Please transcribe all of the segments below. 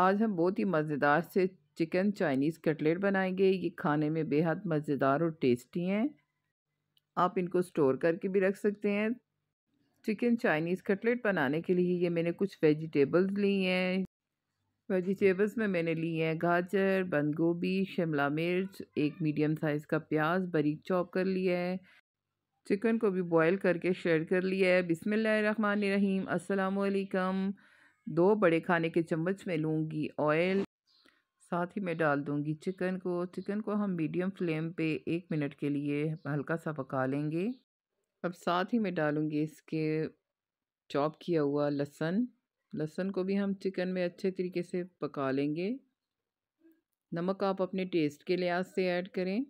आज हम बहुत ही मज़ेदार से चिकन चाइनीज़ कटलेट बनाएंगे ये खाने में बेहद मज़ेदार और टेस्टी हैं आप इनको स्टोर करके भी रख सकते हैं चिकन चाइनीज़ कटलेट बनाने के लिए ये मैंने कुछ वेजिटेबल्स ली हैं वेजिटेबल्स में मैंने ली हैं गाजर बंद गोभी शिमला मिर्च एक मीडियम साइज़ का प्याज बारीक चॉप कर लिया है चिकन को भी बॉयल करके शेयर कर लिया है बिसमीम अल्लाम दो बड़े खाने के चम्मच में लूँगी ऑयल साथ ही मैं डाल दूँगी चिकन को चिकन को हम मीडियम फ्लेम पे एक मिनट के लिए हल्का सा पका लेंगे अब साथ ही मैं डालूँगी इसके चॉप किया हुआ लहसन लहसन को भी हम चिकन में अच्छे तरीके से पका लेंगे नमक आप अपने टेस्ट के लिहाज से ऐड करें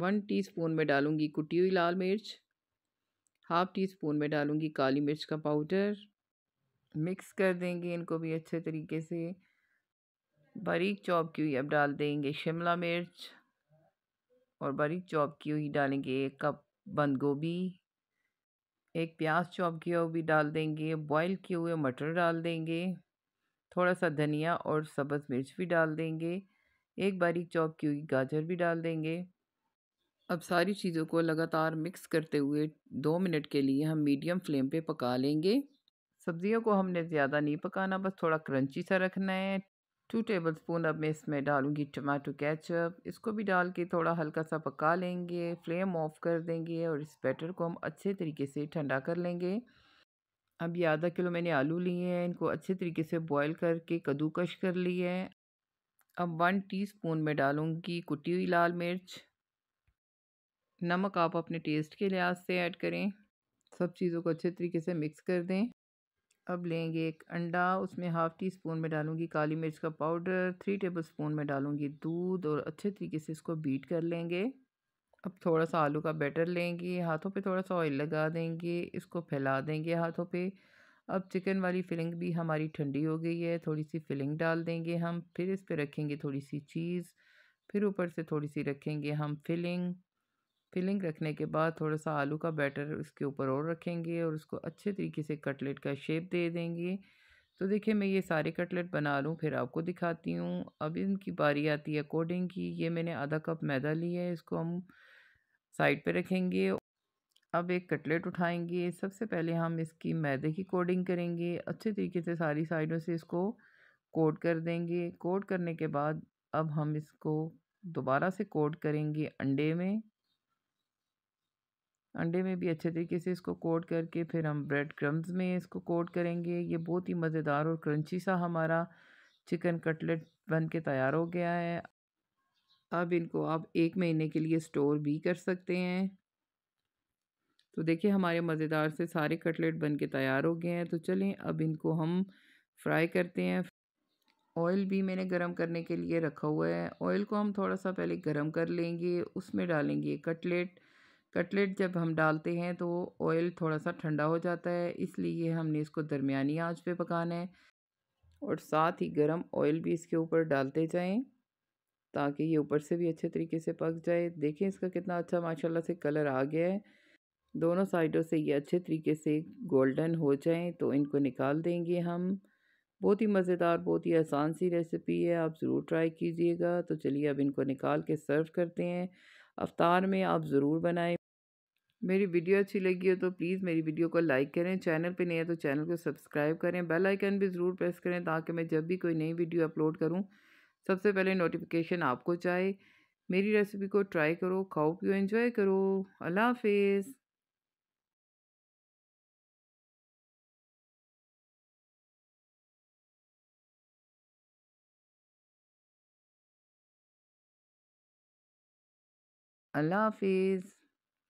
वन टीस्पून में डालूंगी कुटी हुई लाल मिर्च हाफ़ टी स्पून में डालूंगी काली मिर्च का पाउडर मिक्स कर देंगे इनको भी अच्छे तरीके से बारीक चॉप की हुई अब डाल देंगे शिमला मिर्च और बारीक चॉप की हुई डालेंगे एक कप बंद गोभी एक प्याज चॉप किया हुआ भी डाल देंगे बॉईल किए हुए मटर डाल देंगे थोड़ा सा धनिया और सब्ज़ मिर्च भी डाल देंगे एक बारीक चॉप की हुई गाजर भी डाल देंगे अब सारी चीज़ों को लगातार मिक्स करते हुए दो मिनट के लिए हम मीडियम फ्लेम पे पका लेंगे सब्जियों को हमने ज़्यादा नहीं पकाना बस थोड़ा क्रंची सा रखना है टू टेबल स्पून अब मैं इसमें डालूंगी टमाटो केचप इसको भी डाल के थोड़ा हल्का सा पका लेंगे फ्लेम ऑफ कर देंगे और इस बैटर को हम अच्छे तरीके से ठंडा कर लेंगे अब ये आधा किलो मैंने आलू लिए हैं इनको अच्छे तरीके से बॉईल करके कद्दूकश कर लिए हैं अब वन टीस्पून में डालूंगी कुटी हुई लाल मिर्च नमक आप अपने टेस्ट के लिहाज से ऐड करें सब चीज़ों को अच्छे तरीके से मिक्स कर दें अब लेंगे एक अंडा उसमें हाफ़ टी स्पून में डालूंगी काली मिर्च का पाउडर थ्री टेबल स्पून में डालूंगी दूध और अच्छे तरीके से इसको बीट कर लेंगे अब थोड़ा सा आलू का बैटर लेंगे हाथों पे थोड़ा सा ऑयल लगा देंगे इसको फैला देंगे हाथों पे अब चिकन वाली फिलिंग भी हमारी ठंडी हो गई है थोड़ी सी फिलिंग डाल देंगे हम फिर इस पर रखेंगे थोड़ी सी चीज़ फिर ऊपर से थोड़ी सी रखेंगे हम फिलिंग फिलिंग रखने के बाद थोड़ा सा आलू का बैटर उसके ऊपर और रखेंगे और उसको अच्छे तरीके से कटलेट का शेप दे देंगे तो देखिए मैं ये सारे कटलेट बना लूँ फिर आपको दिखाती हूँ अब इनकी बारी आती है कोडिंग की ये मैंने आधा कप मैदा लिया है इसको हम साइड पे रखेंगे अब एक कटलेट उठाएंगे सबसे पहले हम इसकी मैदे की कोडिंग करेंगे अच्छे तरीके से सारी साइडों से इसको कोट कर देंगे कोट करने के बाद अब हम इसको दोबारा से कोट करेंगे अंडे में अंडे में भी अच्छे तरीके से इसको कोट करके फिर हम ब्रेड क्रम्स में इसको कोट करेंगे ये बहुत ही मज़ेदार और क्रंची सा हमारा चिकन कटलेट बन के तैयार हो गया है अब इनको आप एक महीने के लिए स्टोर भी कर सकते हैं तो देखिए हमारे मज़ेदार से सारे कटलेट बन के तैयार हो गए हैं तो चलें अब इनको हम फ्राई करते हैं ऑयल भी मैंने गरम करने के लिए रखा हुआ है ऑयल को हम थोड़ा सा पहले गरम कर लेंगे उसमें डालेंगे कटलेट कटलेट जब हम डालते हैं तो ऑयल थोड़ा सा ठंडा हो जाता है इसलिए हमने इसको दरमियानी आंच पे पकाना है और साथ ही गरम ऑयल भी इसके ऊपर डालते जाएं ताकि ये ऊपर से भी अच्छे तरीके से पक जाए देखें इसका कितना अच्छा माशाल्लाह से कलर आ गया है दोनों साइडों से ये अच्छे तरीके से गोल्डन हो जाएं तो इनको निकाल देंगे हम बहुत ही मज़ेदार बहुत ही आसान सी रेसिपी है आप ज़रूर ट्राई कीजिएगा तो चलिए अब इनको निकाल के सर्व करते हैं अवतार में आप ज़रूर बनाएं मेरी वीडियो अच्छी लगी हो तो प्लीज़ मेरी वीडियो को लाइक करें चैनल पे नहीं है तो चैनल को सब्सक्राइब करें बेल आइकन भी ज़रूर प्रेस करें ताकि मैं जब भी कोई नई वीडियो अपलोड करूँ सबसे पहले नोटिफिकेशन आपको चाहे मेरी रेसिपी को ट्राई करो खाओ पियो एंजॉय करो अल्लाह हाफिज़ अल्लाह हाफिज़